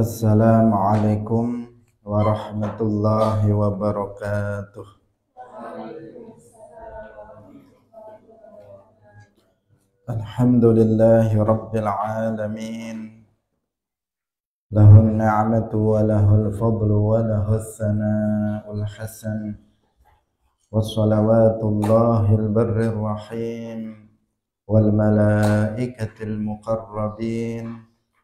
Assalamualaikum warahmatullahi wabarakatuh. Alhamdulillahi rabbil alamin. Lahul ni'matu wa lahul fadlu wa lahul sana'ul hasan. Wassalawatullahil barri rahim. malaikatil muqarrabin. Wal malaikatil muqarrabin.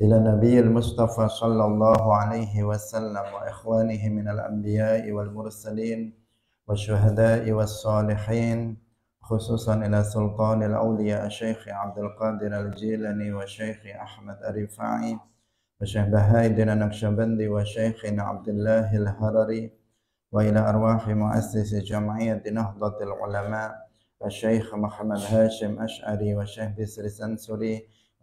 إلى نبي المصطفى صلى الله عليه وسلم وإخوانه من الأنبياء والمرسلين والشهداء والصالحين خصوصا إلى سلطان الأولياء الشيخ عبد القادر الجيلاني والشيخ أحمد الرفاعي والشيخ بهايدن النكشبندي النقشبندي والشيخ عبد الله الهرري وإلى أرواح مؤسس جمعية نهضة العلماء الشيخ محمد هاشم أشعري والشيخ بسر سنسوري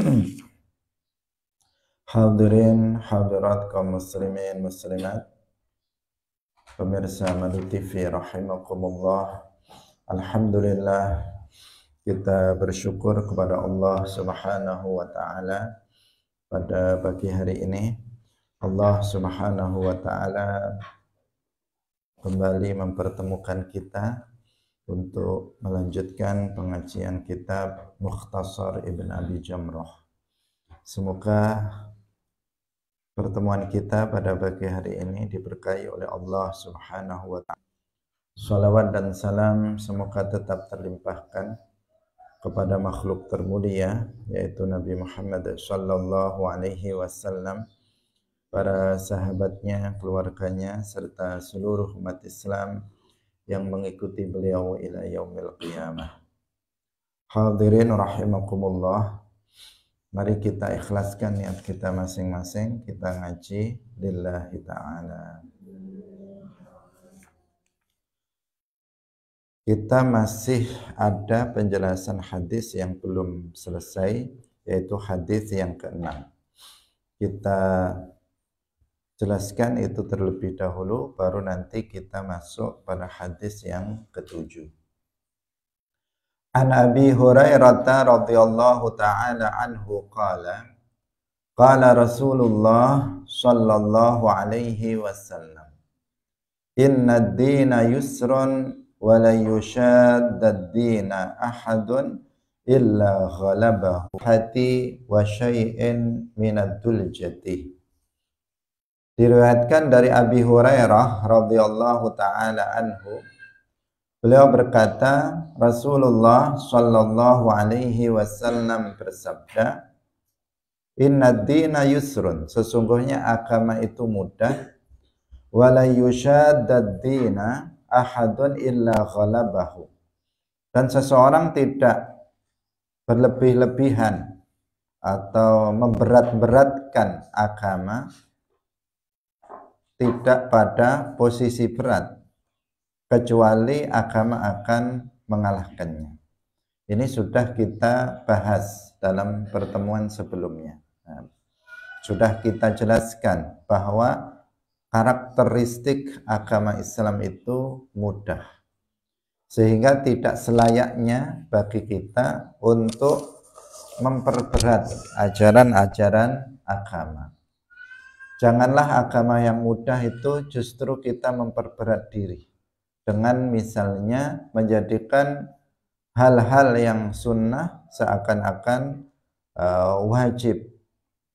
Hadirin, hadirat kaum muslimin, muslimat Pemirsa Madu TV, rahimakumullah Alhamdulillah kita bersyukur kepada Allah subhanahu wa ta'ala pada pagi hari ini Allah subhanahu wa ta'ala kembali mempertemukan kita untuk melanjutkan pengajian kitab Mukhtasar Ibn Abi Jamroh. Semoga pertemuan kita pada pagi hari ini diberkahi oleh Allah Subhanahu wa taala. Salawat dan salam semoga tetap terlimpahkan kepada makhluk termulia yaitu Nabi Muhammad sallallahu alaihi wasallam para sahabatnya, keluarganya serta seluruh umat Islam yang mengikuti beliau ila yaumil qiyamah. Hadirin rahimakumullah. Mari kita ikhlaskan niat kita masing-masing, kita ngaji lillahi taala. Kita masih ada penjelasan hadis yang belum selesai yaitu hadis yang keenam. Kita Jelaskan itu terlebih dahulu, baru nanti kita masuk pada hadis yang ketujuh. An Abi Hurairah radhiyallahu taala anhu qala qala Rasulullah sallallahu alaihi wasallam Inna ad-dina yusrun wa la yushadda ad-dina ahadun illa ghalabahu hati wa syai'in min ad-duljati diriwayatkan dari Abi Hurairah radhiyallahu taala anhu beliau berkata Rasulullah shallallahu alaihi wasallam bersabda Inna dina yusrun sesungguhnya agama itu mudah wala yushaddad dina ahadun illa ghalabahu dan seseorang tidak berlebih-lebihan atau memberat-beratkan agama tidak pada posisi berat kecuali agama akan mengalahkannya. Ini sudah kita bahas dalam pertemuan sebelumnya. Nah, sudah kita jelaskan bahwa karakteristik agama Islam itu mudah. Sehingga tidak selayaknya bagi kita untuk memperberat ajaran-ajaran agama. Janganlah agama yang mudah itu justru kita memperberat diri dengan misalnya menjadikan hal-hal yang sunnah seakan-akan uh, wajib,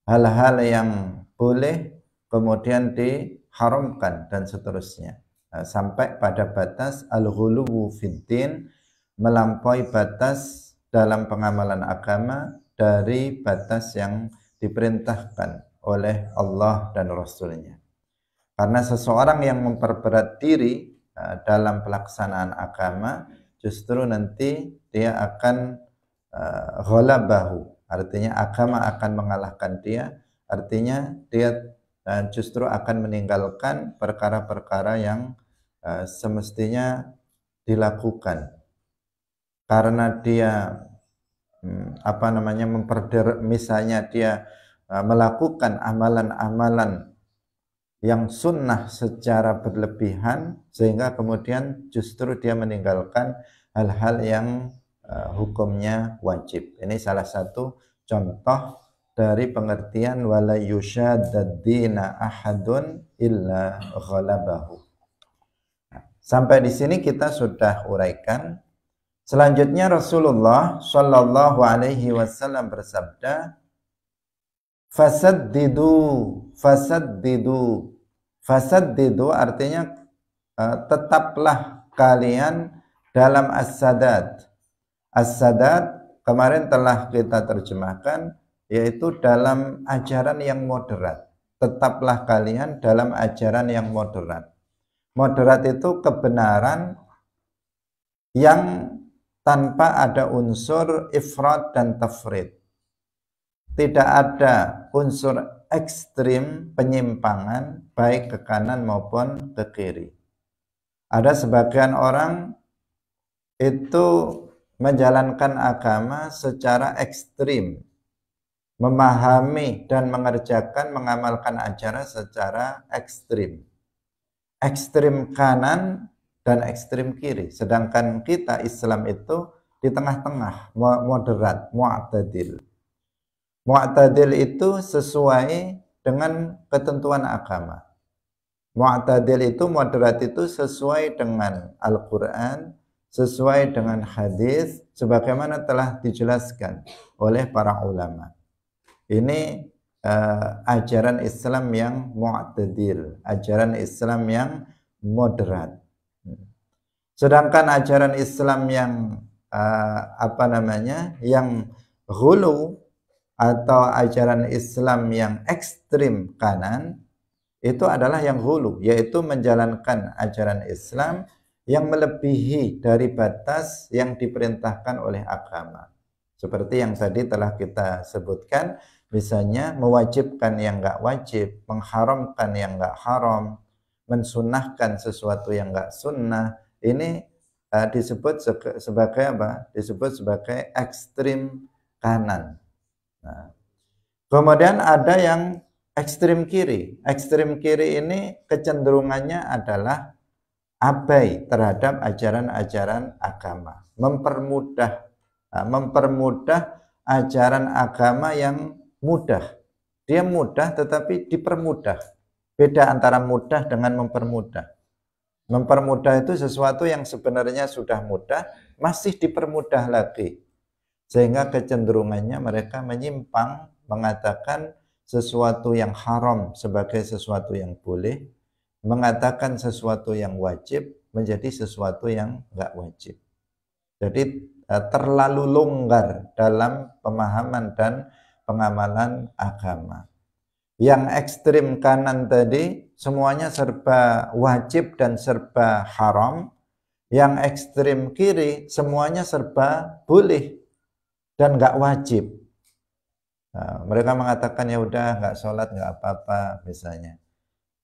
hal-hal yang boleh kemudian diharamkan dan seterusnya nah, sampai pada batas al-ghuluwu fiddin melampaui batas dalam pengamalan agama dari batas yang diperintahkan oleh Allah dan Rasulnya. Karena seseorang yang memperberat diri eh, dalam pelaksanaan agama, justru nanti dia akan uh, Artinya agama akan mengalahkan dia, artinya dia eh, justru akan meninggalkan perkara-perkara yang semestinya dilakukan. Karena dia hmm, apa namanya memperder misalnya dia Nah, melakukan amalan-amalan yang sunnah secara berlebihan sehingga kemudian justru dia meninggalkan hal-hal yang uh, hukumnya wajib. Ini salah satu contoh dari pengertian wala yushadaddina ahadun illa ghalabahu. Nah, sampai di sini kita sudah uraikan. Selanjutnya Rasulullah Shallallahu alaihi wasallam bersabda, fasaddidu fasaddidu fasaddidu artinya eh, tetaplah kalian dalam as-sadad as kemarin telah kita terjemahkan yaitu dalam ajaran yang moderat tetaplah kalian dalam ajaran yang moderat moderat itu kebenaran yang tanpa ada unsur ifrat dan tafrid tidak ada unsur ekstrim penyimpangan baik ke kanan maupun ke kiri. Ada sebagian orang itu menjalankan agama secara ekstrim, memahami dan mengerjakan, mengamalkan ajaran secara ekstrim. Ekstrim kanan dan ekstrim kiri. Sedangkan kita Islam itu di tengah-tengah, moderat, mu'tadil. Mu'tadil itu sesuai dengan ketentuan agama. Mu'tadil itu moderat itu sesuai dengan Al-Qur'an, sesuai dengan hadis sebagaimana telah dijelaskan oleh para ulama. Ini uh, ajaran Islam yang mu'tadil, ajaran Islam yang moderat. Sedangkan ajaran Islam yang uh, apa namanya? yang hulu atau ajaran Islam yang ekstrim kanan itu adalah yang hulu yaitu menjalankan ajaran Islam yang melebihi dari batas yang diperintahkan oleh agama seperti yang tadi telah kita sebutkan misalnya mewajibkan yang nggak wajib mengharamkan yang nggak haram mensunahkan sesuatu yang nggak sunnah ini uh, disebut sebagai apa disebut sebagai ekstrim kanan Nah. Kemudian ada yang ekstrim kiri. Ekstrim kiri ini kecenderungannya adalah abai terhadap ajaran-ajaran agama, mempermudah nah, mempermudah ajaran agama yang mudah. Dia mudah tetapi dipermudah. Beda antara mudah dengan mempermudah. Mempermudah itu sesuatu yang sebenarnya sudah mudah, masih dipermudah lagi. Sehingga kecenderungannya mereka menyimpang mengatakan sesuatu yang haram sebagai sesuatu yang boleh, mengatakan sesuatu yang wajib menjadi sesuatu yang nggak wajib. Jadi eh, terlalu longgar dalam pemahaman dan pengamalan agama. Yang ekstrim kanan tadi semuanya serba wajib dan serba haram. Yang ekstrim kiri semuanya serba boleh dan nggak wajib. Nah, mereka mengatakan ya udah nggak sholat nggak apa-apa misalnya.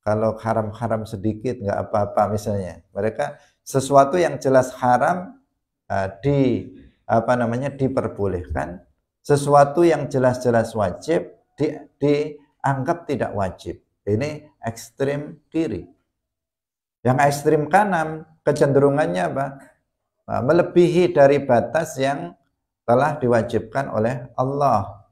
Kalau haram-haram sedikit nggak apa-apa misalnya. Mereka sesuatu yang jelas haram uh, di apa namanya diperbolehkan, sesuatu yang jelas-jelas wajib di, dianggap tidak wajib. Ini ekstrim kiri. Yang ekstrim kanan kecenderungannya apa? Nah, melebihi dari batas yang telah diwajibkan oleh Allah.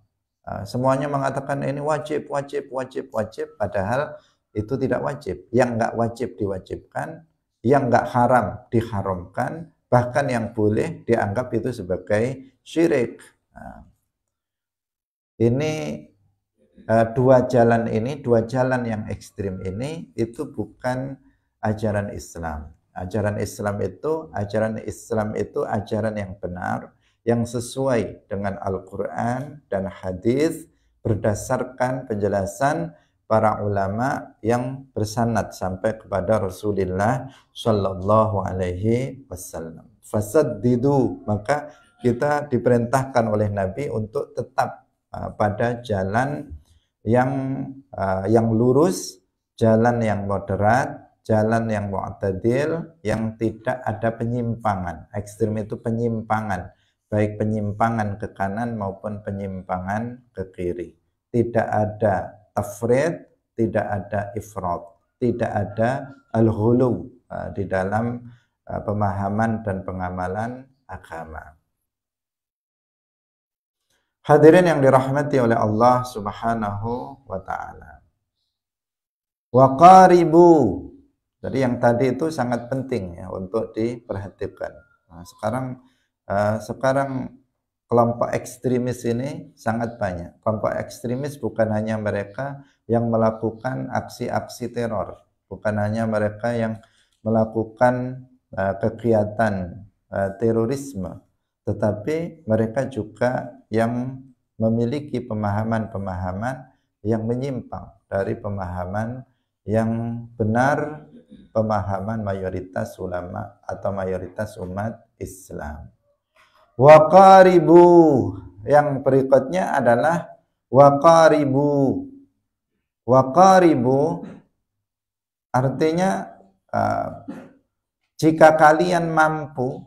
Ah, semuanya mengatakan ini wajib, wajib, wajib, wajib, padahal itu tidak wajib. Yang nggak wajib diwajibkan, yang nggak haram diharamkan, bahkan yang boleh dianggap itu sebagai syirik. Nah, ini ah, dua jalan ini, dua jalan yang ekstrim ini, itu bukan ajaran Islam. Ajaran Islam itu, ajaran Islam itu ajaran yang benar, yang sesuai dengan Al-Quran dan hadis berdasarkan penjelasan para ulama yang bersanad sampai kepada Rasulullah Shallallahu Alaihi Wasallam. didu maka kita diperintahkan oleh Nabi untuk tetap uh, pada jalan yang uh, yang lurus, jalan yang moderat, jalan yang mu'tadil, yang tidak ada penyimpangan. Ekstrim itu penyimpangan baik penyimpangan ke kanan maupun penyimpangan ke kiri. Tidak ada tafrid, tidak ada ifrat, tidak ada al-ghulu uh, di dalam uh, pemahaman dan pengamalan agama. Hadirin yang dirahmati oleh Allah Subhanahu wa taala. Wa qaribu. Jadi yang tadi itu sangat penting ya untuk diperhatikan. Nah, sekarang Eh, sekarang kelompok ekstremis ini sangat banyak. Kelompok ekstremis bukan hanya mereka yang melakukan aksi-aksi teror, bukan hanya mereka yang melakukan uh, kegiatan uh, terorisme, tetapi mereka juga yang memiliki pemahaman-pemahaman yang menyimpang dari pemahaman yang benar pemahaman mayoritas ulama atau mayoritas umat Islam. Waqaribu. Yang berikutnya adalah waqaribu. Waqaribu artinya uh, jika kalian mampu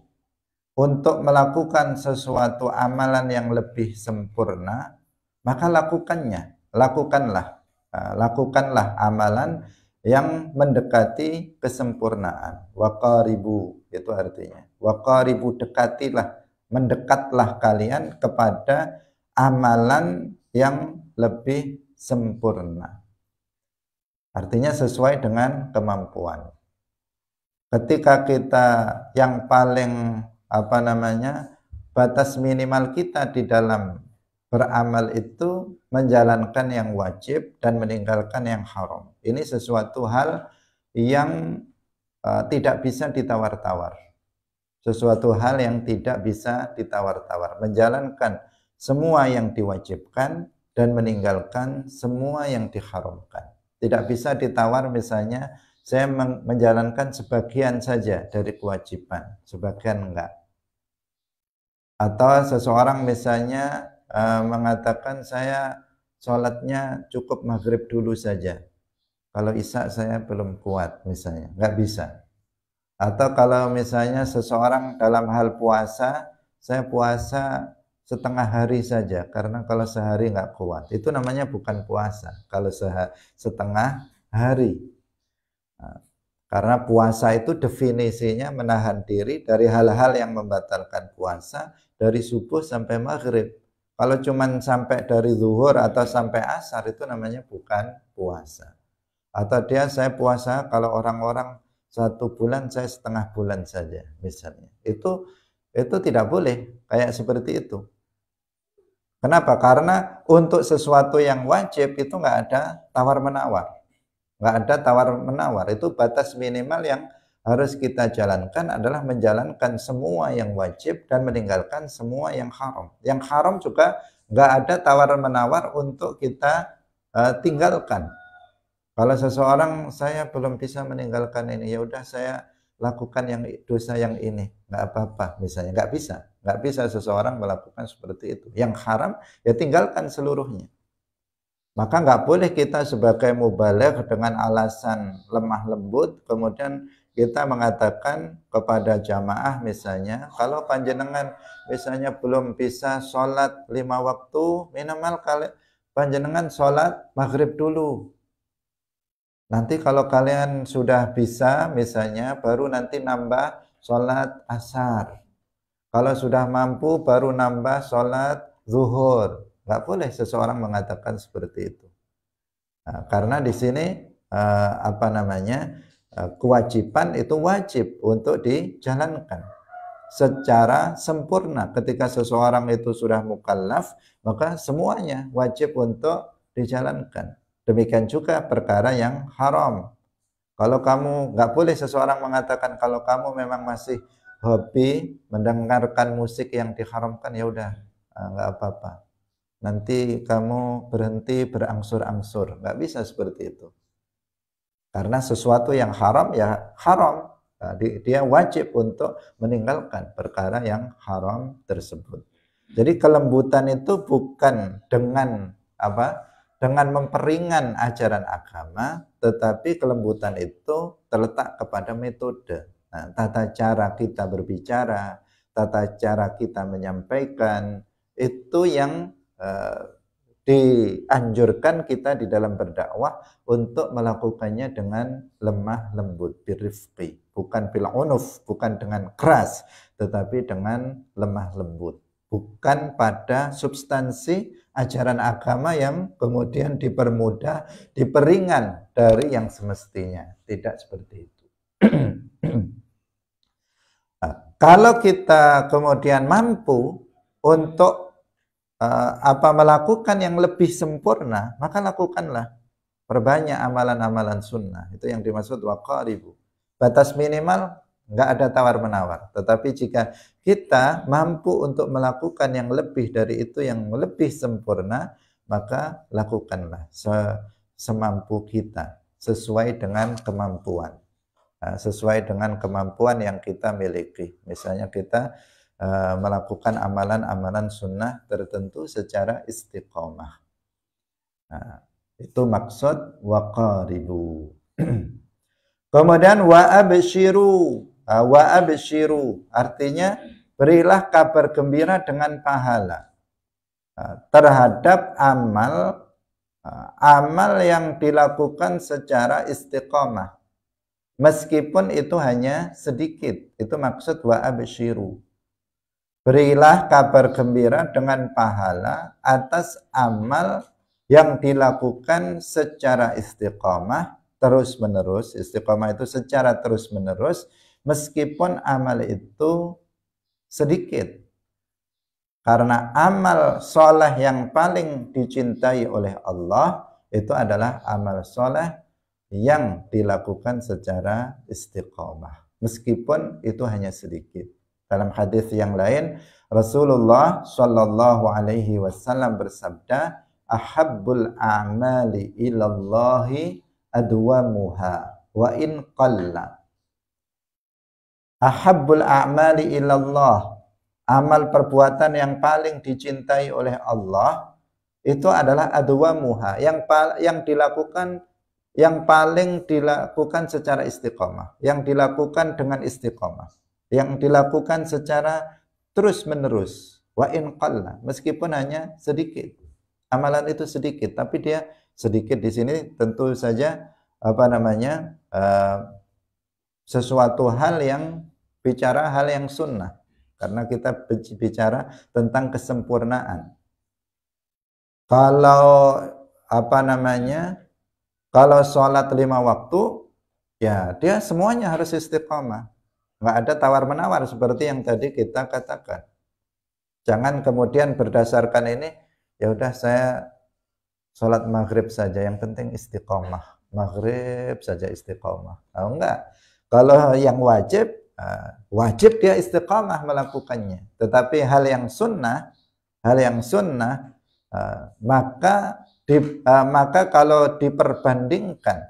untuk melakukan sesuatu amalan yang lebih sempurna, maka lakukannya, lakukanlah, uh, lakukanlah amalan yang mendekati kesempurnaan. Waqaribu itu artinya. Waqaribu dekatilah mendekatlah kalian kepada amalan yang lebih sempurna. Artinya sesuai dengan kemampuan. Ketika kita yang paling apa namanya batas minimal kita di dalam beramal itu menjalankan yang wajib dan meninggalkan yang haram. Ini sesuatu hal yang uh, tidak bisa ditawar-tawar sesuatu hal yang tidak bisa ditawar-tawar, menjalankan semua yang diwajibkan dan meninggalkan semua yang diharamkan. Tidak bisa ditawar misalnya saya menjalankan sebagian saja dari kewajiban, sebagian enggak. Atau seseorang misalnya e, mengatakan saya sholatnya cukup maghrib dulu saja. Kalau isya saya belum kuat misalnya, enggak bisa. Atau kalau misalnya seseorang dalam hal puasa, saya puasa setengah hari saja karena kalau sehari nggak kuat. Itu namanya bukan puasa. Kalau setengah hari. Nah, karena puasa itu definisinya menahan diri dari hal-hal yang membatalkan puasa dari subuh sampai maghrib. Kalau cuma sampai dari zuhur atau sampai asar itu namanya bukan puasa. Atau dia saya puasa kalau orang-orang satu bulan saya setengah bulan saja misalnya. Itu itu tidak boleh kayak seperti itu. Kenapa? Karena untuk sesuatu yang wajib itu nggak ada tawar menawar, nggak ada tawar menawar. Itu batas minimal yang harus kita jalankan adalah menjalankan semua yang wajib dan meninggalkan semua yang haram. Yang haram juga nggak ada tawar menawar untuk kita uh, tinggalkan. Kalau seseorang saya belum bisa meninggalkan ini, ya udah saya lakukan yang dosa yang ini, nggak apa-apa misalnya, nggak bisa, nggak bisa seseorang melakukan seperti itu. Yang haram ya tinggalkan seluruhnya. Maka nggak boleh kita sebagai mubalek dengan alasan lemah lembut, kemudian kita mengatakan kepada jamaah misalnya, kalau panjenengan misalnya belum bisa sholat lima waktu, minimal kali panjenengan sholat maghrib dulu Nanti kalau kalian sudah bisa misalnya baru nanti nambah sholat asar. Kalau sudah mampu baru nambah sholat zuhur. Gak boleh seseorang mengatakan seperti itu. Nah, karena di sini eh, apa namanya eh, kewajiban itu wajib untuk dijalankan secara sempurna. Ketika seseorang itu sudah mukallaf, maka semuanya wajib untuk dijalankan. Demikian juga perkara yang haram. Kalau kamu nggak boleh seseorang mengatakan kalau kamu memang masih hobi mendengarkan musik yang diharamkan ya udah ah, nggak apa-apa. Nanti kamu berhenti berangsur-angsur, nggak bisa seperti itu. Karena sesuatu yang haram ya haram. Nah, dia wajib untuk meninggalkan perkara yang haram tersebut. Jadi kelembutan itu bukan dengan apa dengan memperingan ajaran agama, tetapi kelembutan itu terletak kepada metode. Nah, tata cara kita berbicara, tata cara kita menyampaikan, itu yang eh, dianjurkan kita di dalam berdakwah untuk melakukannya dengan lemah lembut, birifqi. Bukan bil unuf, bukan dengan keras, tetapi dengan lemah lembut. Bukan pada substansi ajaran agama yang kemudian dipermudah, diperingan dari yang semestinya. Tidak seperti itu. nah, kalau kita kemudian mampu untuk uh, apa melakukan yang lebih sempurna, maka lakukanlah. Perbanyak amalan-amalan sunnah. Itu yang dimaksud waqaribu. Batas minimal nggak ada tawar menawar. Tetapi jika kita mampu untuk melakukan yang lebih dari itu, yang lebih sempurna, maka lakukanlah semampu kita sesuai dengan kemampuan, nah, sesuai dengan kemampuan yang kita miliki. Misalnya kita eh, melakukan amalan-amalan sunnah tertentu secara istiqomah. Nah, itu maksud waqaribu. Kemudian wa Ah, wa abshiru artinya berilah kabar gembira dengan pahala ah, terhadap amal ah, amal yang dilakukan secara istiqomah meskipun itu hanya sedikit itu maksud wa abshiru berilah kabar gembira dengan pahala atas amal yang dilakukan secara istiqomah terus menerus istiqomah itu secara terus menerus meskipun amal itu sedikit. Karena amal soleh yang paling dicintai oleh Allah itu adalah amal soleh yang dilakukan secara istiqomah. Meskipun itu hanya sedikit. Dalam hadis yang lain, Rasulullah Shallallahu Alaihi Wasallam bersabda, "Ahabul amali ilallahi adwamuha wa in qalla." ahabbul a'mali ilallah, amal perbuatan yang paling dicintai oleh Allah itu adalah adwa muha yang yang dilakukan yang paling dilakukan secara istiqomah, yang dilakukan dengan istiqomah, yang dilakukan secara terus menerus wa in qalla meskipun hanya sedikit. Amalan itu sedikit tapi dia sedikit di sini tentu saja apa namanya uh, sesuatu hal yang bicara hal yang sunnah karena kita bicara tentang kesempurnaan. Kalau apa namanya? Kalau sholat lima waktu, ya dia semuanya harus istiqomah. Nggak ada tawar menawar seperti yang tadi kita katakan. Jangan kemudian berdasarkan ini, ya udah saya sholat maghrib saja, yang penting istiqomah. Maghrib saja istiqomah. Oh enggak. Kalau yang wajib, Ah, wajib dia istiqamah melakukannya. Tetapi hal yang sunnah, hal yang sunnah ah, maka di, ah, maka kalau diperbandingkan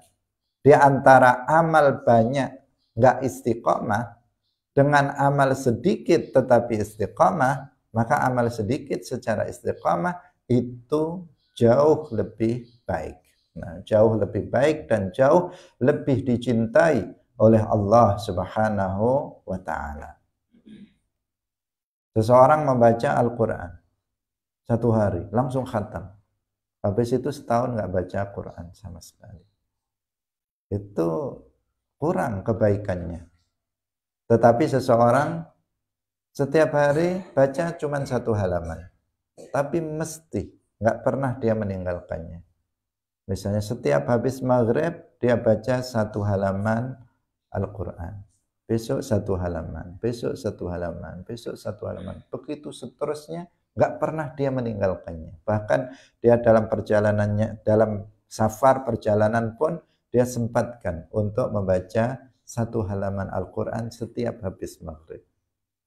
di antara amal banyak nggak istiqomah dengan amal sedikit tetapi istiqomah, maka amal sedikit secara istiqomah itu jauh lebih baik. Nah, jauh lebih baik dan jauh lebih dicintai oleh Allah Subhanahu wa taala. Seseorang membaca Al-Qur'an satu hari langsung khatam. Habis itu setahun nggak baca Quran sama sekali. Itu kurang kebaikannya. Tetapi seseorang setiap hari baca cuma satu halaman. Tapi mesti nggak pernah dia meninggalkannya. Misalnya setiap habis maghrib dia baca satu halaman Al-Quran. Besok satu halaman, besok satu halaman, besok satu halaman. Begitu seterusnya, nggak pernah dia meninggalkannya. Bahkan dia dalam perjalanannya, dalam safar perjalanan pun dia sempatkan untuk membaca satu halaman Al-Quran setiap habis maghrib.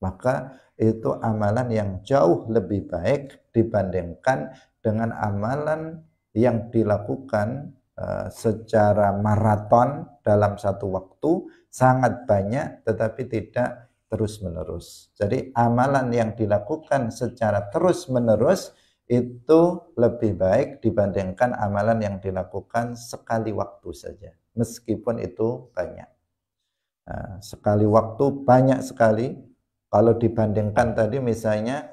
Maka itu amalan yang jauh lebih baik dibandingkan dengan amalan yang dilakukan uh, secara maraton dalam satu waktu sangat banyak tetapi tidak terus-menerus. Jadi amalan yang dilakukan secara terus-menerus itu lebih baik dibandingkan amalan yang dilakukan sekali waktu saja, meskipun itu banyak. Nah, sekali waktu banyak sekali. Kalau dibandingkan tadi misalnya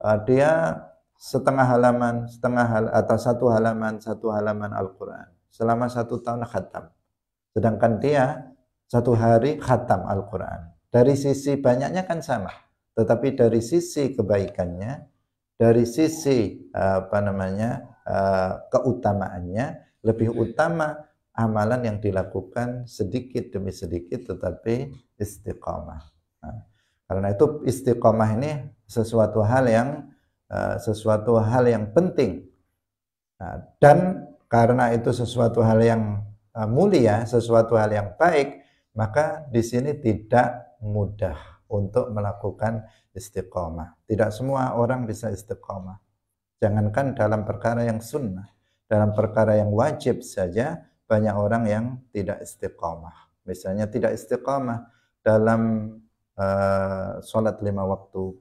uh, dia setengah halaman, setengah hal atau satu halaman, satu halaman Al-Quran selama satu tahun khatam. Sedangkan dia satu hari khatam Al-Quran. Dari sisi banyaknya kan sama. Tetapi dari sisi kebaikannya, dari sisi eh, apa namanya eh, keutamaannya, lebih utama amalan yang dilakukan sedikit demi sedikit tetapi istiqomah. Nah, karena itu istiqomah ini sesuatu hal yang eh, sesuatu hal yang penting. Nah, dan karena itu sesuatu hal yang Eh, mulia, sesuatu hal yang baik, maka di sini tidak mudah untuk melakukan istiqomah. Tidak semua orang bisa istiqomah. Jangankan dalam perkara yang sunnah, dalam perkara yang wajib saja banyak orang yang tidak istiqomah. Misalnya tidak istiqomah dalam uh, sholat lima waktu.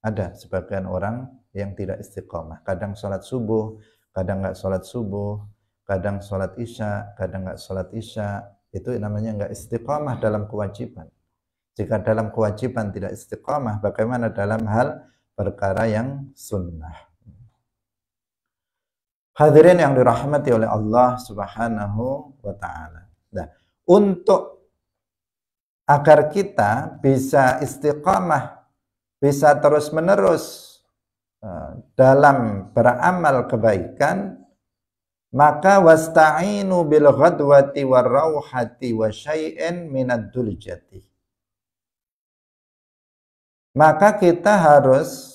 Ada sebagian orang yang tidak istiqomah. Kadang sholat subuh, kadang nggak sholat subuh, kadang sholat isya, kadang nggak sholat isya, itu namanya nggak istiqomah dalam kewajiban. Jika dalam kewajiban tidak istiqomah bagaimana dalam hal perkara yang sunnah? Hadirin yang dirahmati oleh Allah Subhanahu wa taala. Nah, untuk agar kita bisa istiqomah bisa terus-menerus eh, dalam beramal kebaikan, maka wasta'inu bil ghadwati war rauhati wa syai'in minad duljati maka kita harus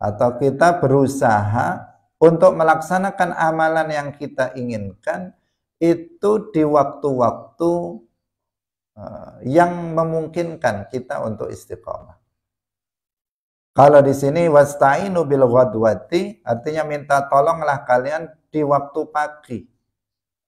atau kita berusaha untuk melaksanakan amalan yang kita inginkan itu di waktu-waktu eh, yang memungkinkan kita untuk istiqomah. Kalau di sini wasta'inu bil ghadwati artinya minta tolonglah kalian di waktu pagi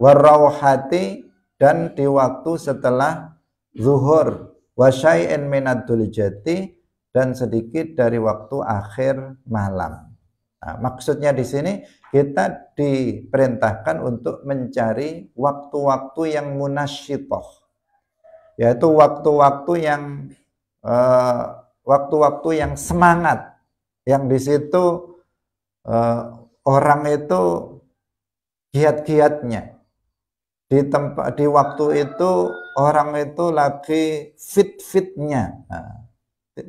warauhati dan di waktu setelah zuhur wasyai'in minad duljati dan sedikit dari waktu akhir malam nah, maksudnya di sini kita diperintahkan untuk mencari waktu-waktu yang munasyitoh yaitu waktu-waktu yang eh, waktu-waktu uh, yang semangat yang di situ uh, orang itu giat-giatnya di tempat di waktu itu orang itu lagi fit-fitnya nah,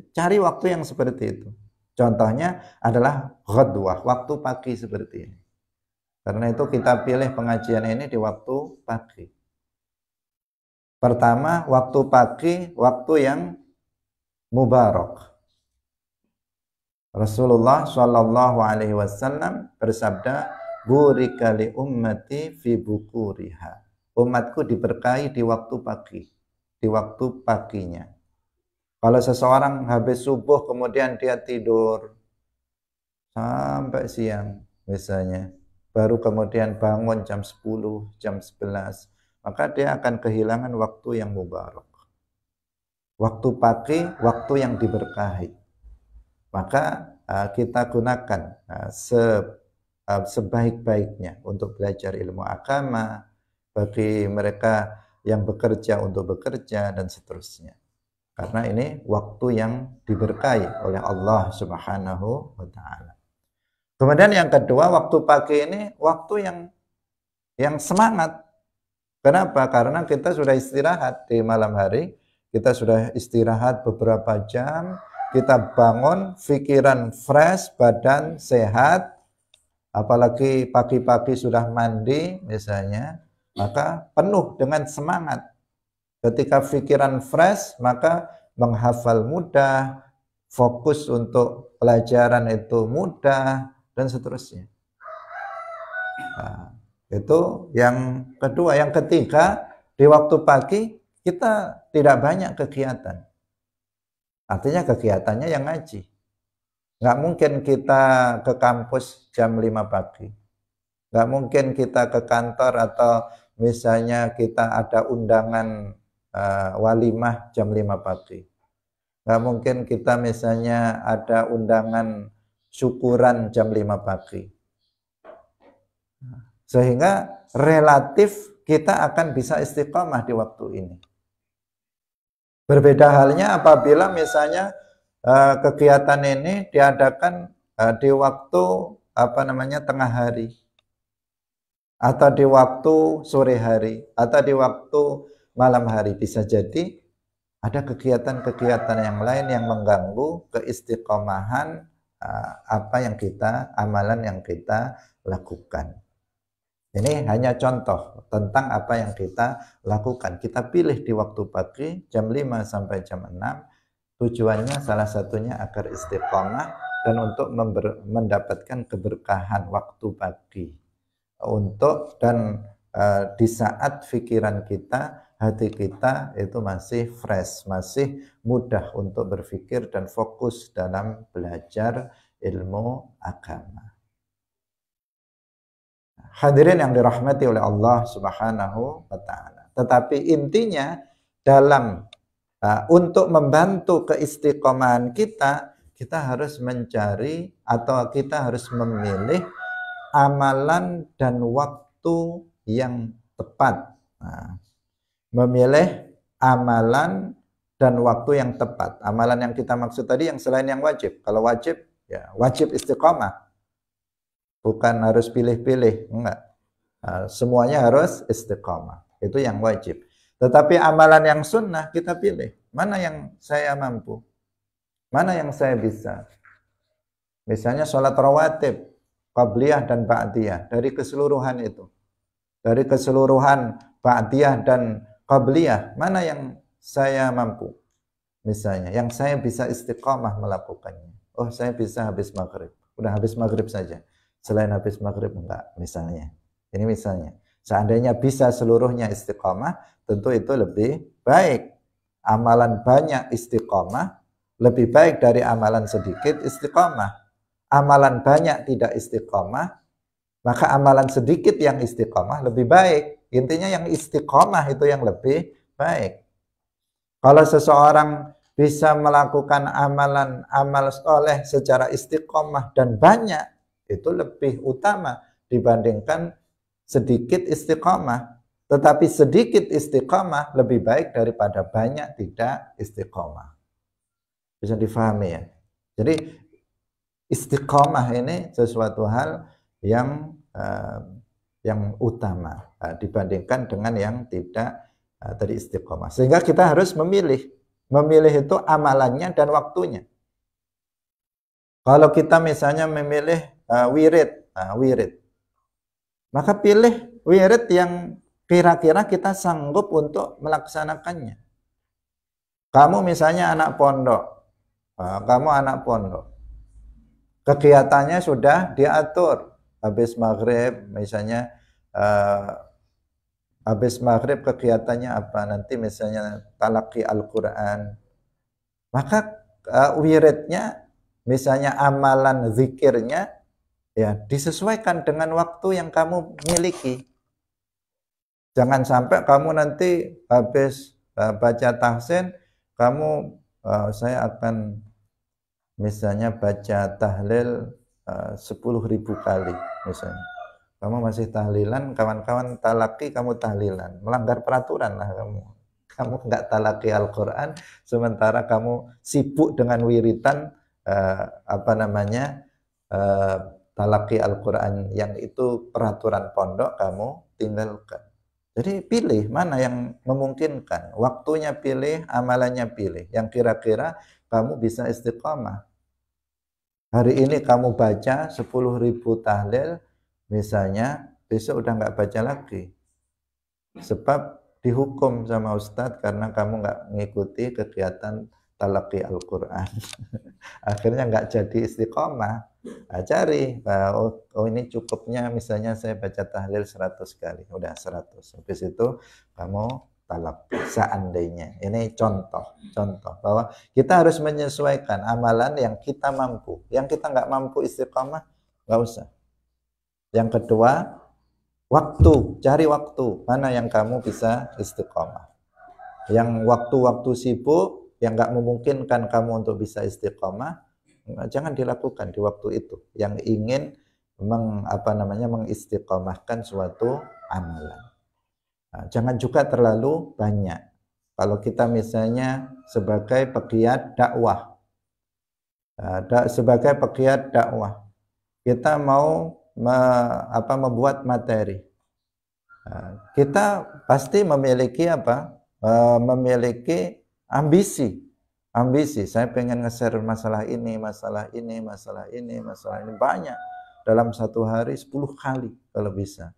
cari waktu yang seperti itu contohnya adalah ghadwah waktu pagi seperti ini karena itu kita pilih pengajian ini di waktu pagi pertama waktu pagi waktu yang mubarak Rasulullah Shallallahu Alaihi Wasallam bersabda burikali ummati fi bukuriha umatku diberkahi di waktu pagi di waktu paginya kalau seseorang habis subuh kemudian dia tidur sampai siang misalnya baru kemudian bangun jam 10, jam 11 maka dia akan kehilangan waktu yang mubarak. Waktu pagi, waktu yang diberkahi. Maka eh, kita gunakan eh, Um, sebaik-baiknya untuk belajar ilmu agama bagi mereka yang bekerja untuk bekerja dan seterusnya. Karena ini waktu yang diberkahi oleh Allah Subhanahu wa taala. Kemudian yang kedua, waktu pagi ini waktu yang yang semangat. Kenapa? Karena kita sudah istirahat di malam hari, kita sudah istirahat beberapa jam, kita bangun pikiran fresh, badan sehat, apalagi pagi-pagi sudah mandi misalnya, maka penuh dengan semangat. Ketika pikiran fresh, maka menghafal mudah, fokus untuk pelajaran itu mudah, dan seterusnya. Nah, itu yang kedua. Yang ketiga, di waktu pagi kita tidak banyak kegiatan. Artinya kegiatannya yang ngaji. Nggak mungkin kita ke kampus jam 5 pagi. Nggak mungkin kita ke kantor atau misalnya kita ada undangan uh, walimah jam 5 pagi. Nggak mungkin kita misalnya ada undangan syukuran jam 5 pagi. Sehingga relatif kita akan bisa istiqomah di waktu ini. Berbeda halnya apabila misalnya Eh, kegiatan ini diadakan eh, di waktu apa namanya tengah hari atau di waktu sore hari atau di waktu malam hari bisa jadi ada kegiatan-kegiatan yang lain yang mengganggu keistiqomahan eh, apa yang kita amalan yang kita lakukan. Ini hanya contoh tentang apa yang kita lakukan. Kita pilih di waktu pagi jam 5 sampai jam 6 Tujuannya salah satunya agar istiqomah dan untuk member, mendapatkan keberkahan waktu pagi. Untuk dan e, di saat pikiran kita, hati kita itu masih fresh, masih mudah untuk berpikir dan fokus dalam belajar ilmu agama. Hadirin yang dirahmati oleh Allah Subhanahu wa taala. Tetapi intinya dalam Nah, untuk membantu keistiqomahan kita, kita harus mencari atau kita harus memilih amalan dan waktu yang tepat. Nah, memilih amalan dan waktu yang tepat. Amalan yang kita maksud tadi yang selain yang wajib. Kalau wajib, ya wajib istiqomah. Bukan harus pilih-pilih, enggak. Nah, semuanya harus istiqomah. Itu yang wajib. Tetapi amalan yang sunnah kita pilih. Mana yang saya mampu? Mana yang saya bisa? Misalnya sholat rawatib, qabliyah dan ba'diyah. Dari keseluruhan itu. Dari keseluruhan ba'diyah dan qabliyah. Mana yang saya mampu? Misalnya, yang saya bisa istiqomah melakukannya. Oh, saya bisa habis maghrib. Udah habis maghrib saja. Selain habis maghrib, enggak. Misalnya. Ini misalnya. Seandainya bisa seluruhnya istiqomah, tentu itu lebih baik. Amalan banyak istiqomah lebih baik dari amalan sedikit istiqomah. Amalan banyak tidak istiqomah, maka amalan sedikit yang istiqomah lebih baik. Intinya yang istiqomah itu yang lebih baik. Kalau seseorang bisa melakukan amalan amal soleh secara istiqomah dan banyak, itu lebih utama dibandingkan sedikit istiqomah. Tetapi sedikit istiqomah lebih baik daripada banyak tidak istiqomah. Bisa difahami ya? Jadi istiqomah ini sesuatu hal yang uh, yang utama uh, dibandingkan dengan yang tidak uh, tadi istiqomah. Sehingga kita harus memilih. Memilih itu amalannya dan waktunya. Kalau kita misalnya memilih uh, wirid, uh, wirid maka pilih wirid yang kira-kira kita sanggup untuk melaksanakannya. Kamu misalnya anak pondok. Ah, kamu anak pondok. Kegiatannya sudah diatur. Habis maghrib misalnya uh, habis maghrib kegiatannya apa nanti misalnya talaki Al-Quran. Maka uh, wiridnya misalnya amalan zikirnya ya disesuaikan dengan waktu yang kamu miliki. Jangan sampai kamu nanti habis eh, baca tahsin, kamu uh, saya akan misalnya baca tahlil eh, sepuluh ribu kali misalnya. Kamu masih tahlilan, kawan-kawan talaki kamu tahlilan, melanggar peraturan lah kamu. Kamu nggak talaki Al-Quran, sementara kamu sibuk dengan wiritan uh, apa namanya uh, talaki Al-Quran yang itu peraturan pondok kamu tinggalkan. Jadi pilih mana yang memungkinkan. Waktunya pilih, amalannya pilih. Yang kira-kira kamu bisa istiqomah. Hari ini kamu baca 10 ribu tahlil, misalnya besok udah nggak baca lagi. Sebab dihukum sama Ustadz karena kamu nggak mengikuti kegiatan talaki Al-Quran. Akhirnya nggak jadi istiqomah. Nah, cari, bahwa oh, oh, ini cukupnya misalnya saya baca tahlil 100 kali, udah 100. Habis itu kamu talak seandainya. Ini contoh, contoh bahwa kita harus menyesuaikan amalan yang kita mampu. Yang kita nggak mampu istiqamah, nggak usah. Yang kedua, waktu, cari waktu. Mana yang kamu bisa istiqamah. Yang waktu-waktu sibuk, yang nggak memungkinkan kamu untuk bisa istiqamah, Nah, jangan dilakukan di waktu itu yang ingin meng, apa namanya mengistiqomahkan suatu amalan. Nah, jangan juga terlalu banyak. Kalau kita misalnya sebagai pegiat dakwah, nah, sebagai pegiat dakwah, kita mau me, apa, membuat materi. Nah, kita pasti memiliki apa? Eh, memiliki ambisi ambisi. Saya pengen nge-share masalah ini, masalah ini, masalah ini, masalah ini. Banyak. Dalam satu hari sepuluh kali kalau bisa.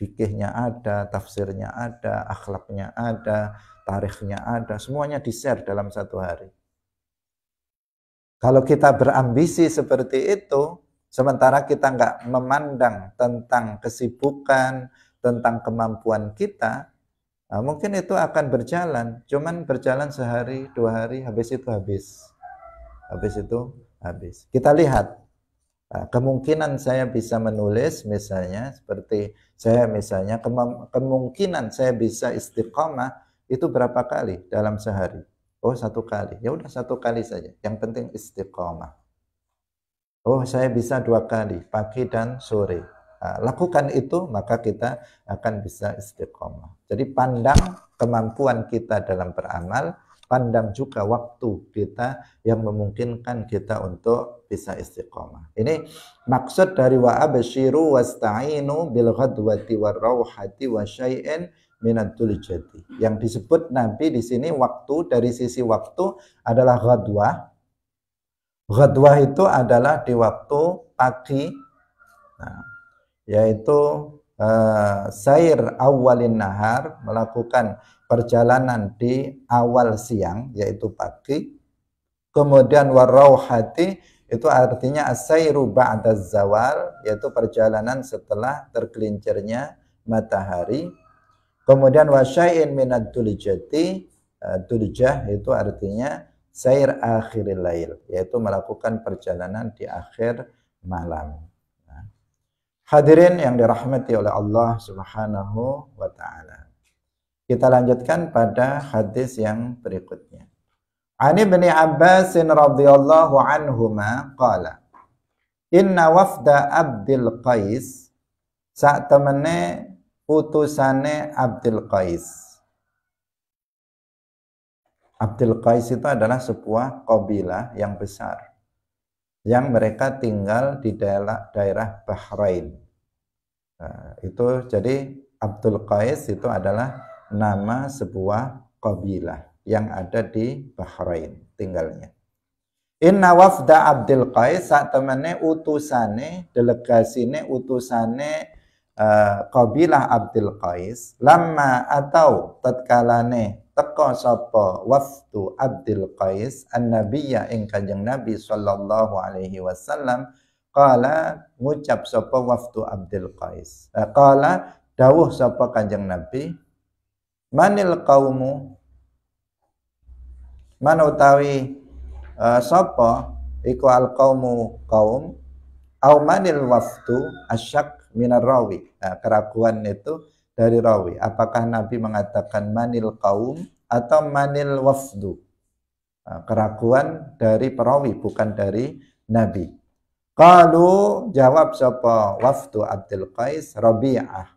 Fikihnya ada, tafsirnya ada, akhlaknya ada, tarikhnya ada. Semuanya di-share dalam satu hari. Kalau kita berambisi seperti itu, sementara kita nggak memandang tentang kesibukan, tentang kemampuan kita, Nah, mungkin itu akan berjalan, cuman berjalan sehari, dua hari, habis itu habis. Habis itu habis. Kita lihat, nah, kemungkinan saya bisa menulis misalnya, seperti saya misalnya, kemungkinan saya bisa istiqomah itu berapa kali dalam sehari? Oh, satu kali. Ya udah satu kali saja. Yang penting istiqomah. Oh, saya bisa dua kali, pagi dan sore. Ah, lakukan itu, maka kita akan bisa istiqomah. Jadi pandang kemampuan kita dalam beramal, pandang juga waktu kita yang memungkinkan kita untuk bisa istiqomah. Ini maksud dari wa abshiru wasta'inu bil ghadwati war rauhati wa syai'in minatul jadi. Yang disebut Nabi di sini waktu dari sisi waktu adalah ghadwah. Ghadwah itu adalah di waktu pagi. Nah, yaitu uh, sair awalin nahar melakukan perjalanan di awal siang yaitu pagi kemudian warauhati itu artinya asairu ba'da zawal yaitu perjalanan setelah tergelincirnya matahari kemudian wasyai'in minad duljati eh, itu artinya sair akhiril lail yaitu melakukan perjalanan di akhir malam Hadirin yang dirahmati oleh Allah Subhanahu wa taala. Kita lanjutkan pada hadis yang berikutnya. Ani bin Abbas radhiyallahu anhuma qala Inna wafda Abdul Qais sa temene utusane Abdul Qais. Abdul Qais itu adalah sebuah kabilah yang besar yang mereka tinggal di daerah, daerah Bahrain. Nah, itu jadi Abdul Qais itu adalah nama sebuah kabilah yang ada di Bahrain tinggalnya. Inna wafda Abdul Qais saat temannya utusane delegasine utusane uh, kabilah Abdul Qais lama atau tatkalane teko sopo waftu Abdul Qais an Nabiya ing kanjeng Nabi sallallahu alaihi wasallam Kala ngucap sapa waftu Abdul Qais. Kala eh, dawuh sapa Kanjeng Nabi manil kaumu. mana utawi uh, sapa iku al kaumu kaum. au manil wafdu asyak minar rawi nah, keraguan itu dari rawi apakah nabi mengatakan manil kaum atau manil wafdu nah, keraguan dari perawi bukan dari nabi Qalu jawab sapa waftu Abdul Qais Rabi'ah.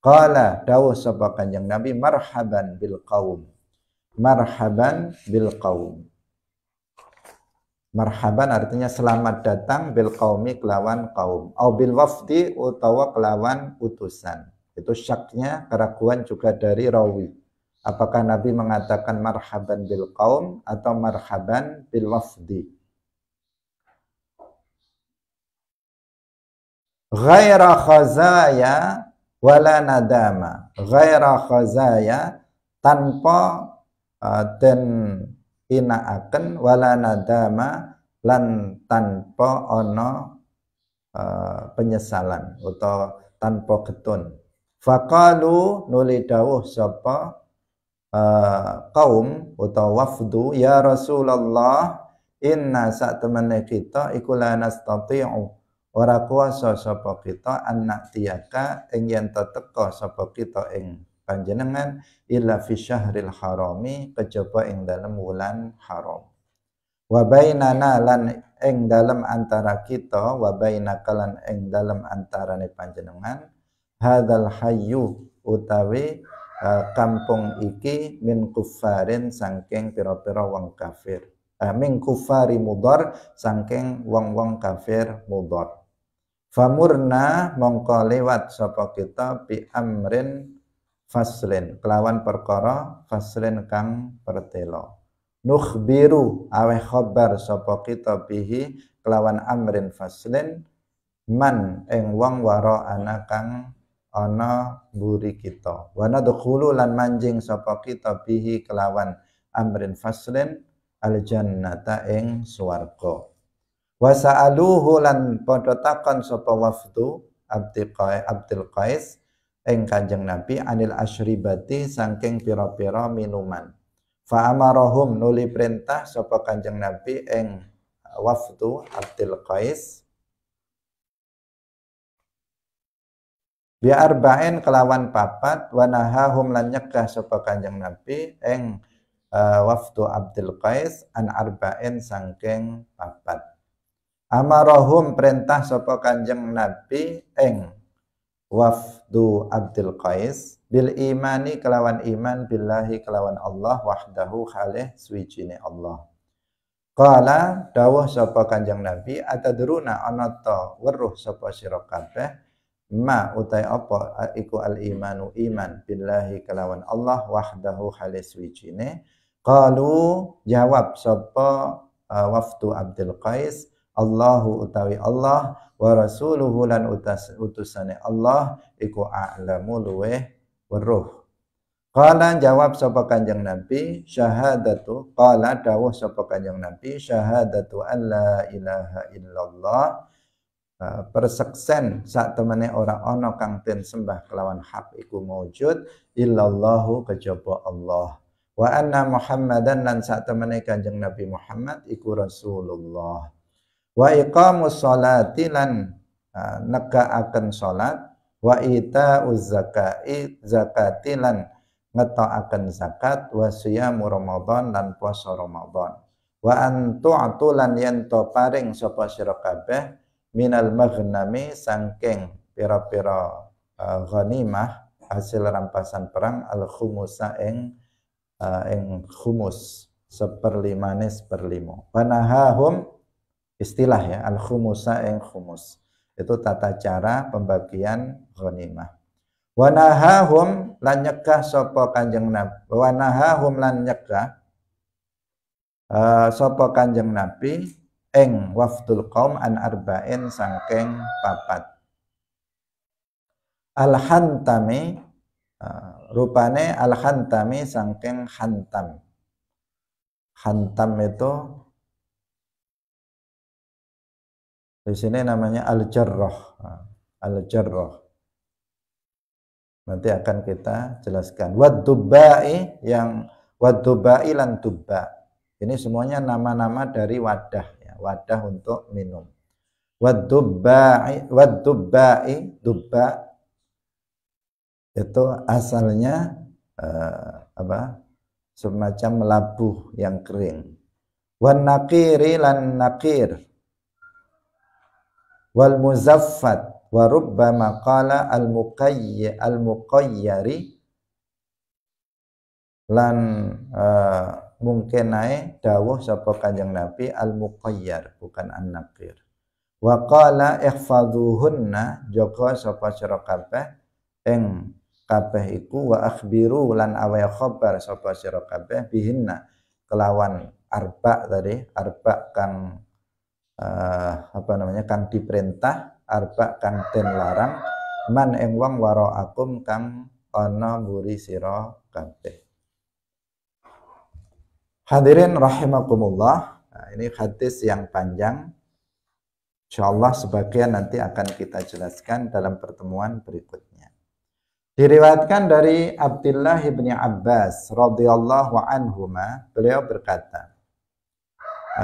Qala dawuh sapa Kanjeng Nabi marhaban bil qaum. Marhaban bil qaum. Marhaban artinya selamat datang bil qaumi kelawan kaum. Au bil wafdi utawa kelawan utusan. Itu syaknya keraguan juga dari rawi. Apakah Nabi mengatakan marhaban bil kaum atau marhaban bil wafdi? ghaira khazaya wala nadama ghaira khazaya tanpa uh, den akan wala nadama lan tanpa ono uh, e, penyesalan atau tanpa ketun faqalu nuli dawuh sapa uh, kaum atau wafdu ya Rasulullah inna saat temene kita ikulah nastati'u ora kuasa sapa kita anak tiaka ing yen teteka sapa kita ing panjenengan illa fi syahril harami kejaba ing dalem wulan haram wa bainana lan ing dalem antara kita wa bainaka lan ing dalem antarane panjenengan hadzal hayyu utawi uh, kampung iki min kufarin sangking pira-pira wong kafir uh, min kufari mudor sangking wong-wong kafir mudor Famurna mongko lewat sapa kita bi amrin faslin kelawan perkara faslin kang pertelo. Nuh biru aweh khobar sapa kita bihi kelawan amrin faslin man eng wong waro anak kang ana buri kita Wana nadkhulu lan manjing sapa kita bihi kelawan amrin faslin al jannata ing swarga wa sa'aluhu lan padha takon sapa wafdu Abdul Qais ing Kanjeng Nabi anil asyribati saking pira-pira minuman fa amarahum nuli perintah sapa Kanjeng Nabi ing wafdu Abdul Qais bi arba'in kelawan papat wa nahahum lan nyekah sapa Kanjeng Nabi ing uh, wafdu Abdul Qais an arba'in saking papat Amarohum perintah sopo kanjeng nabi eng wafdu Abdul Qais bil imani kelawan iman billahi kelawan Allah wahdahu khalih suwijine Allah Kala dawuh sopo kanjeng Nabi atadruna deruna ta weruh sopo sira ma utai apa iku al imanu iman billahi kelawan Allah wahdahu khalih suwijine Kalu jawab sopo uh, eh, wafdu Abdul Qais Allahu utawi Allah wa rasuluhu lan utusane Allah iku a'lamu luwe weruh. Qala jawab sapa Kanjeng Nabi syahadatu qala dawuh sapa Kanjeng Nabi syahadatu alla ilaha illallah Uh, perseksen saat temene ora ana kang ten sembah kelawan hak iku maujud illallahu kejaba Allah wa anna muhammadan lan saat temene kanjeng nabi Muhammad iku rasulullah wa iqamus sholati lan e, negaaken salat wa itauz zakai zakati lan ngetokaken zakat wa siyamu ramadan lan puasa ramadan wa an lan yen to paring sapa sira minal maghnami sangking pira-pira uh, ghanimah hasil rampasan perang al khumusa eng uh, e, ing khumus seperlimane seperlimo panahahum istilah ya al khumusa yang khumus itu tata cara pembagian ghanimah wa nahahum lan nyegah sapa kanjeng nabi wa nahahum lan nyegah uh, sapa kanjeng nabi eng waftul qaum an arba'in sangkeng papat al hantami uh, eh, rupane al hantami sangkeng hantam hantam itu Di sini namanya al-jarrah. Ah, al-jarrah. Nanti akan kita jelaskan. waduba'i yang waduba'ilan lan tuba. Ini semuanya nama-nama dari wadah. Ya. Wadah untuk minum. Wadubai, waduba'i duba itu asalnya uh, apa semacam labuh yang kering. Wan lan nakir wal muzaffat wa rubbama qala al muqayyi al muqayyari lan uh, mungkin ae dawuh sapa kanjeng Nabi al muqayyar bukan an nakir wa qala ihfazuhunna joko sapa sira kabeh ing kabeh iku wa akhbiru lan awa khabar sapa sira kabeh bihinna kelawan arba tadi arba kang uh, apa namanya kang diperintah arba kang den larang man ing wong waro akum kang ana buri sira kabeh Hadirin rahimakumullah. Nah, ini hadis yang panjang. Insyaallah sebagian nanti akan kita jelaskan dalam pertemuan berikutnya. Diriwayatkan dari Abdullah bin Abbas radhiyallahu anhuma, beliau berkata,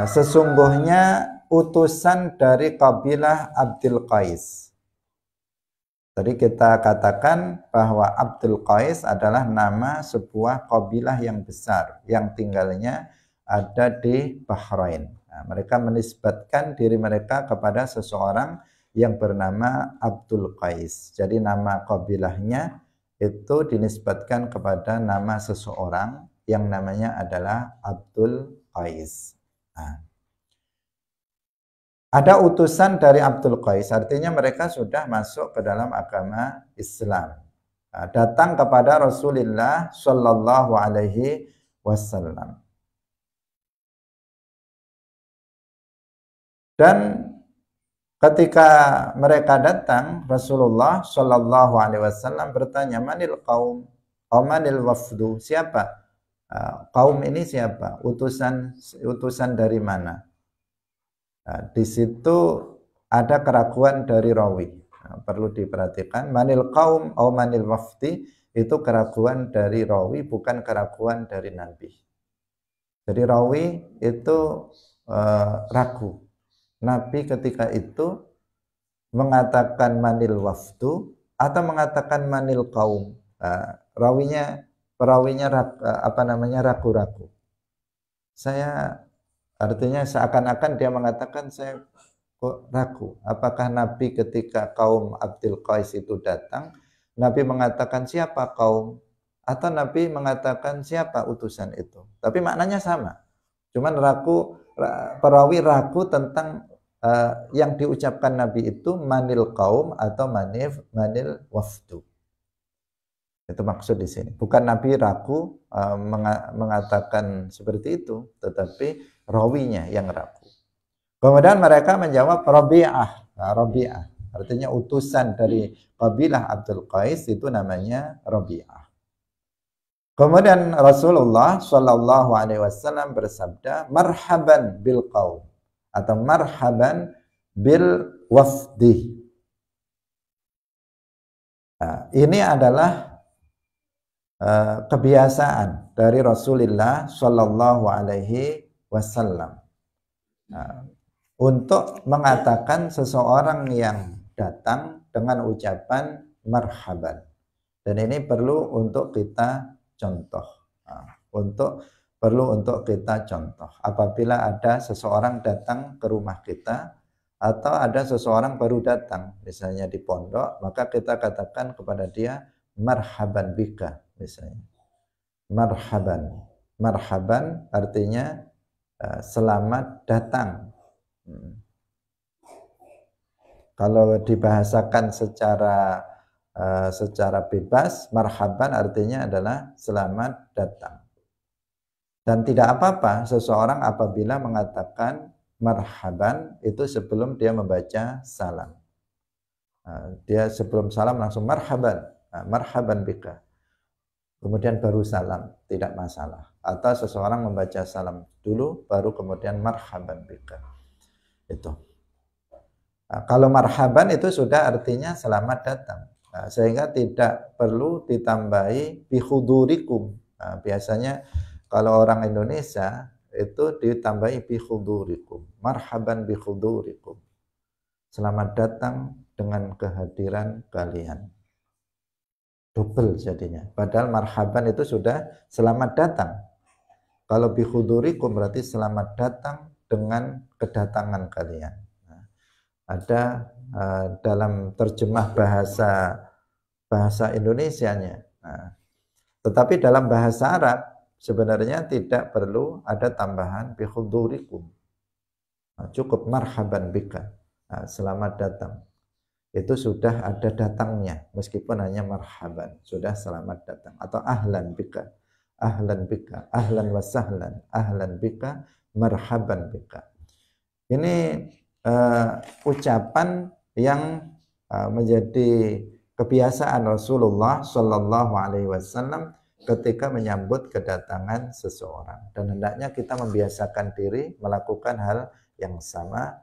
sesungguhnya utusan dari kabilah Abdul Qais. Tadi kita katakan bahwa Abdul Qais adalah nama sebuah kabilah yang besar yang tinggalnya ada di Bahrain. Nah, mereka menisbatkan diri mereka kepada seseorang yang bernama Abdul Qais. Jadi nama kabilahnya itu dinisbatkan kepada nama seseorang yang namanya adalah Abdul Qais. Nah, ada utusan dari Abdul Qais, artinya mereka sudah masuk ke dalam agama Islam. Nah, datang kepada Rasulullah Shallallahu Alaihi Wasallam. Dan ketika mereka datang, Rasulullah Shallallahu Alaihi Wasallam bertanya, manil kaum, oh, manil wafdu, siapa? Kaum ah, ini siapa? Utusan utusan dari mana? Nah, di situ ada keraguan dari rawi. Nah, perlu diperhatikan manil kaum atau manil wafti itu keraguan dari rawi bukan keraguan dari nabi. Jadi rawi itu eh, ragu. Nabi ketika itu mengatakan manil waftu atau mengatakan manil kaum. Nah, rawinya perawinya eh, apa namanya ragu-ragu. Saya Artinya seakan-akan dia mengatakan saya kok ragu. Apakah Nabi ketika kaum Abdul Qais itu datang, Nabi mengatakan siapa kaum? Atau Nabi mengatakan siapa utusan itu? Tapi maknanya sama. Cuman ragu, perawi ragu tentang uh, yang diucapkan Nabi itu manil kaum atau manif manil wafdu. Itu maksud di sini. Bukan Nabi ragu uh, mengatakan seperti itu, tetapi rawinya yang ragu. Kemudian mereka menjawab Rabi'ah. Nah, Rabi'ah artinya utusan dari kabilah Abdul Qais itu namanya Rabi'ah. Kemudian Rasulullah Shallallahu Alaihi Wasallam bersabda, marhaban bil qaum atau marhaban bil wafdi. Nah, ini adalah uh, kebiasaan dari Rasulullah Shallallahu Alaihi wasallam. Nah, untuk mengatakan seseorang yang datang dengan ucapan marhaban. Dan ini perlu untuk kita contoh. Nah, untuk perlu untuk kita contoh. Apabila ada seseorang datang ke rumah kita atau ada seseorang baru datang, misalnya di pondok, maka kita katakan kepada dia marhaban bika misalnya. Marhaban. Marhaban artinya Eh, selamat datang. Hmm. Kalau dibahasakan secara eh, secara bebas, marhaban artinya adalah selamat datang. Dan tidak apa-apa seseorang apabila mengatakan marhaban itu sebelum dia membaca salam. Eh, dia sebelum salam langsung marhaban, marhaban bika kemudian baru salam, tidak masalah. Atau seseorang membaca salam dulu, baru kemudian marhaban bika. Itu. Nah, kalau marhaban itu sudah artinya selamat datang. Nah, sehingga tidak perlu ditambahi bihudurikum. Nah, biasanya kalau orang Indonesia itu ditambahi bihudurikum. Marhaban bihudurikum. Selamat datang dengan kehadiran kalian double jadinya. Padahal marhaban itu sudah selamat datang. Kalau bihudurikum berarti selamat datang dengan kedatangan kalian. Nah, ada uh, dalam terjemah bahasa bahasa Indonesianya. Nah, tetapi dalam bahasa Arab sebenarnya tidak perlu ada tambahan bihudurikum. Nah, cukup marhaban bika. Nah, selamat datang itu sudah ada datangnya meskipun hanya marhaban sudah selamat datang atau ahlan bika ahlan bika ahlan wasahlan ahlan bika marhaban bika ini uh, ucapan yang uh, menjadi kebiasaan Rasulullah Shallallahu Alaihi Wasallam ketika menyambut kedatangan seseorang dan hendaknya kita membiasakan diri melakukan hal yang sama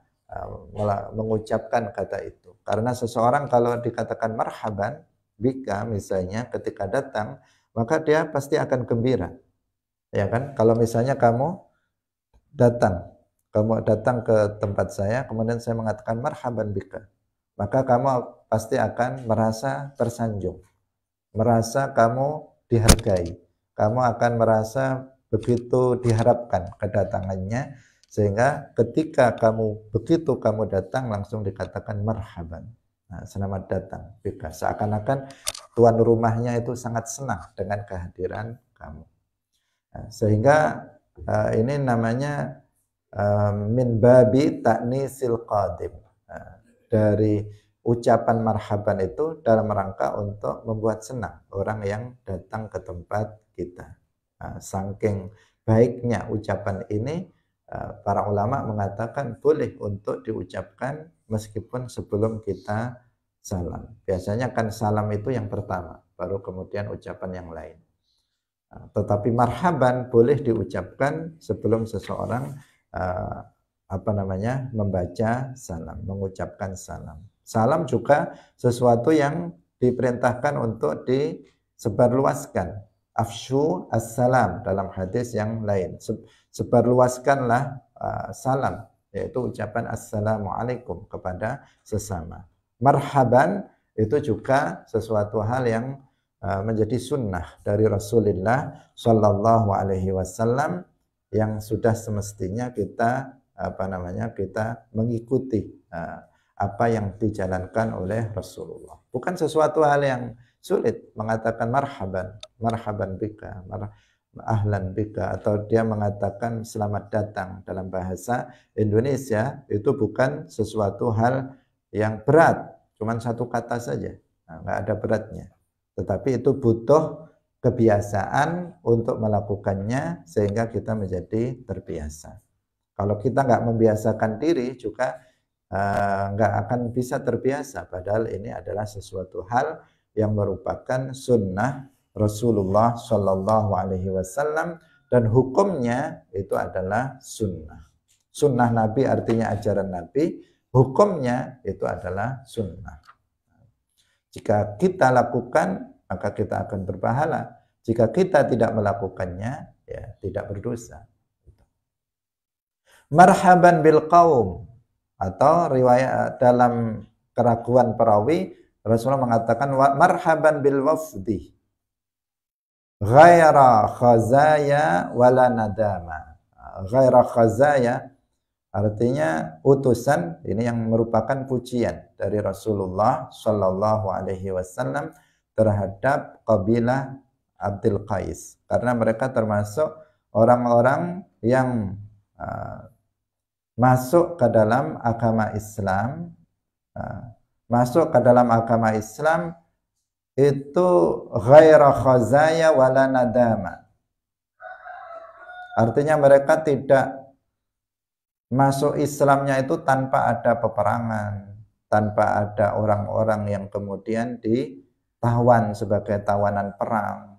mengucapkan kata itu. Karena seseorang kalau dikatakan marhaban, bika misalnya ketika datang, maka dia pasti akan gembira. Ya kan? Kalau misalnya kamu datang, kamu datang ke tempat saya, kemudian saya mengatakan marhaban bika, maka kamu pasti akan merasa tersanjung. Merasa kamu dihargai. Kamu akan merasa begitu diharapkan kedatangannya sehingga ketika kamu begitu kamu datang langsung dikatakan marhaban. Nah, selamat datang. Bika. Seakan-akan tuan rumahnya itu sangat senang dengan kehadiran kamu. Nah, sehingga uh, ini namanya uh, min babi taknisil qadim. Nah, dari ucapan marhaban itu dalam rangka untuk membuat senang orang yang datang ke tempat kita. Nah, saking baiknya ucapan ini Eh, para ulama mengatakan boleh untuk diucapkan meskipun sebelum kita salam. Biasanya kan salam itu yang pertama, baru kemudian ucapan yang lain. Eh, tetapi marhaban boleh diucapkan sebelum seseorang eh, apa namanya membaca salam, mengucapkan salam. Salam juga sesuatu yang diperintahkan untuk disebarluaskan. Afshu as-salam dalam hadis yang lain sebarluaskanlah uh, salam yaitu ucapan assalamualaikum kepada sesama. Marhaban itu juga sesuatu hal yang uh, menjadi sunnah dari Rasulullah Shallallahu Alaihi Wasallam yang sudah semestinya kita apa namanya kita mengikuti uh, apa yang dijalankan oleh Rasulullah. Bukan sesuatu hal yang sulit mengatakan marhaban, marhaban bika, marhaban ahlan bika atau dia mengatakan selamat datang dalam bahasa Indonesia itu bukan sesuatu hal yang berat cuman satu kata saja nah, nggak nah, ada beratnya tetapi itu butuh kebiasaan untuk melakukannya sehingga kita menjadi terbiasa kalau kita nggak membiasakan diri juga uh, akan bisa terbiasa padahal ini adalah sesuatu hal yang merupakan sunnah Rasulullah Shallallahu Alaihi Wasallam dan hukumnya itu adalah sunnah. Sunnah Nabi artinya ajaran Nabi, hukumnya itu adalah sunnah. Jika kita lakukan maka kita akan berpahala. Jika kita tidak melakukannya ya tidak berdosa. Marhaban bil kaum atau riwayat dalam keraguan perawi Rasulullah mengatakan marhaban bil wafdi ghaira khazaya wala nadama. Ghaira khazaya artinya utusan ini yang merupakan pujian dari Rasulullah Shallallahu alaihi wasallam terhadap kabilah Abdul Qais karena mereka termasuk orang-orang yang uh, masuk ke dalam agama Islam uh, masuk ke dalam agama Islam itu ghaira khazaya wala nadama. Artinya mereka tidak masuk Islamnya itu tanpa ada peperangan, tanpa ada orang-orang yang kemudian ditawan sebagai tawanan perang.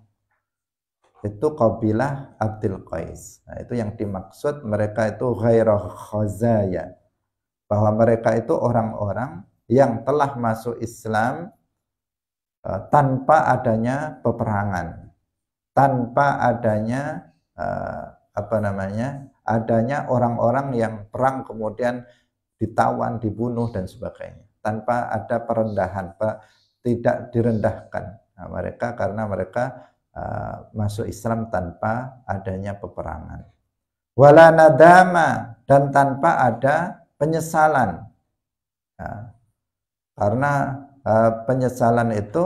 Itu kabilah Abdul Qais. Nah, itu yang dimaksud mereka itu ghaira khazaya. Bahwa mereka itu orang-orang yang telah masuk Islam Eh, tanpa adanya peperangan, tanpa adanya eh, apa namanya, adanya orang-orang yang perang kemudian ditawan, dibunuh dan sebagainya, tanpa ada perendahan, tidak direndahkan nah, mereka karena mereka eh, masuk Islam tanpa adanya peperangan. Wala nadama dan tanpa ada penyesalan. Nah, karena Eh, penyesalan itu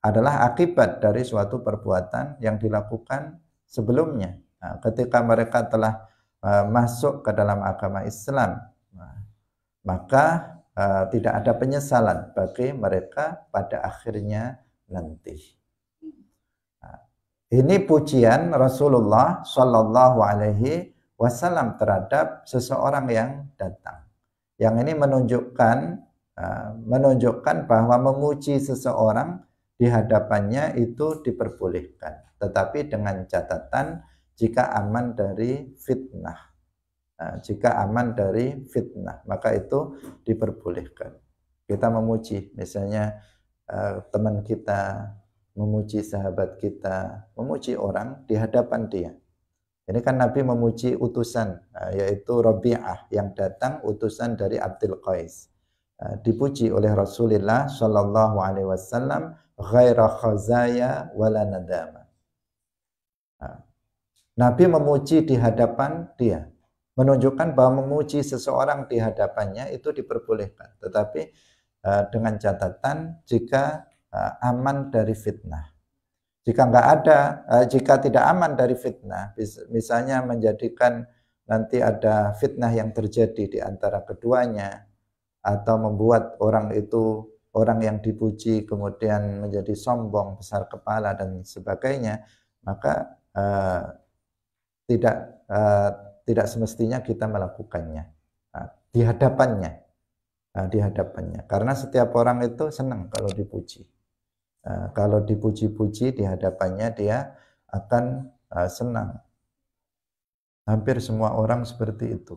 adalah akibat dari suatu perbuatan yang dilakukan sebelumnya. Nah, ketika mereka telah eh, masuk ke dalam agama Islam, nah, maka eh, tidak ada penyesalan bagi mereka pada akhirnya nanti. Nah, ini pujian Rasulullah Shallallahu Alaihi Wasallam terhadap seseorang yang datang. Yang ini menunjukkan Ah, menunjukkan bahwa memuji seseorang di hadapannya itu diperbolehkan, tetapi dengan catatan jika aman dari fitnah. Nah, jika aman dari fitnah, maka itu diperbolehkan. Kita memuji, misalnya ah, teman kita memuji sahabat kita, memuji orang di hadapan dia. Ini kan Nabi memuji utusan, ah, yaitu Robi'ah yang datang utusan dari Abdul Qais. Eh, dipuji oleh Rasulullah Shallallahu Alaihi Wasallam ghaira khazaya wala nadama. Nah, Nabi memuji di hadapan dia, menunjukkan bahwa memuji seseorang di hadapannya itu diperbolehkan, tetapi eh, dengan catatan jika eh, aman dari fitnah. Jika nggak ada, jika tidak aman dari fitnah, misalnya menjadikan nanti ada fitnah yang terjadi di antara keduanya, atau membuat orang itu orang yang dipuji kemudian menjadi sombong besar kepala dan sebagainya maka uh, tidak uh, tidak semestinya kita melakukannya uh, di hadapannya uh, di hadapannya karena setiap orang itu senang kalau dipuji uh, kalau dipuji-puji di hadapannya dia akan uh, senang hampir semua orang seperti itu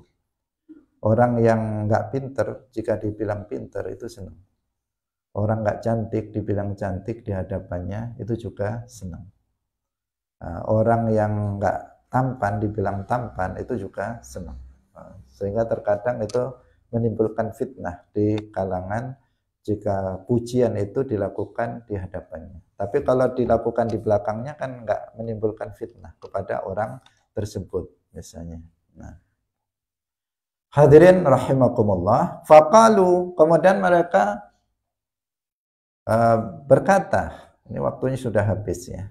Orang yang nggak pinter, jika dibilang pinter itu senang. Orang nggak cantik, dibilang cantik di hadapannya itu juga senang. Nah, orang yang nggak tampan, dibilang tampan itu juga senang. Nah, sehingga terkadang itu menimbulkan fitnah di kalangan jika pujian itu dilakukan di hadapannya. Tapi kalau dilakukan di belakangnya kan nggak menimbulkan fitnah kepada orang tersebut misalnya. Nah, Hadirin rahimakumullah, faqalu kemudian mereka uh, berkata, ini waktunya sudah habis ya.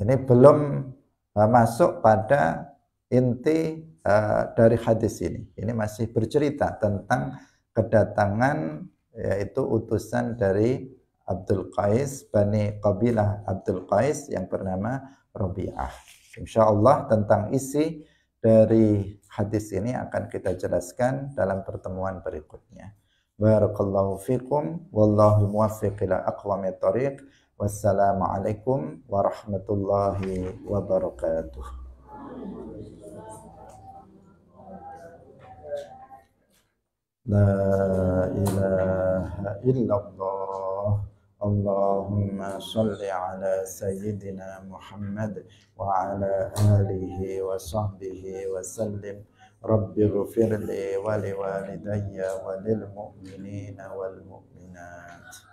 Ini belum uh, masuk pada inti uh, dari hadis ini. Ini masih bercerita tentang kedatangan yaitu utusan dari Abdul Qais, Bani Qabilah Abdul Qais yang bernama Robiah. Insya Allah tentang isi dari Hadis ini akan kita jelaskan dalam pertemuan berikutnya. Barakallahu fikum wallahu muwaffiq ila aqwamit thariq. Wassalamualaikum warahmatullahi wabarakatuh. La ilaha illallah. اللهم صل على سيدنا محمد وعلى آله وصحبه وسلم رب اغفر لي ولوالدي وللمؤمنين والمؤمنات